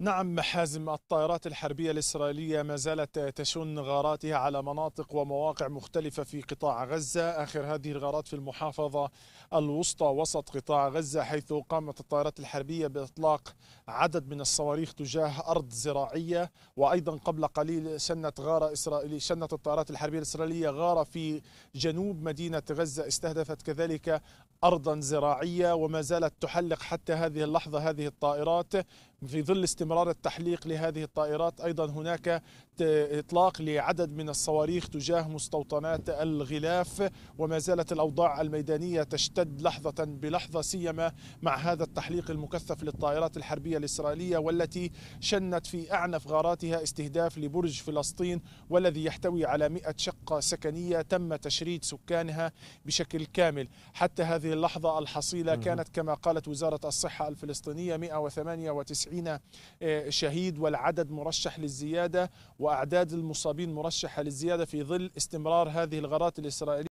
نعم حازم الطائرات الحربية الإسرائيلية ما زالت تشن غاراتها على مناطق ومواقع مختلفة في قطاع غزة آخر هذه الغارات في المحافظة الوسطى وسط قطاع غزة حيث قامت الطائرات الحربية بإطلاق عدد من الصواريخ تجاه أرض زراعية وأيضا قبل قليل شنت غارة إسرائيلية شنت الطائرات الحربية الإسرائيلية غارة في جنوب مدينة غزة استهدفت كذلك أرضا زراعية وما زالت تحلق حتى هذه اللحظة هذه الطائرات في ظل استمرار استمرار التحليق لهذه الطائرات أيضا هناك إطلاق لعدد من الصواريخ تجاه مستوطنات الغلاف وما زالت الأوضاع الميدانية تشتد لحظة بلحظة سيما مع هذا التحليق المكثف للطائرات الحربية الإسرائيلية والتي شنت في أعنف غاراتها استهداف لبرج فلسطين والذي يحتوي على 100 شقة سكنية تم تشريد سكانها بشكل كامل حتى هذه اللحظة الحصيلة كانت كما قالت وزارة الصحة الفلسطينية 198 شهيد والعدد مرشح للزيادة وأعداد المصابين مرشحة للزيادة في ظل استمرار هذه الغارات الإسرائيلية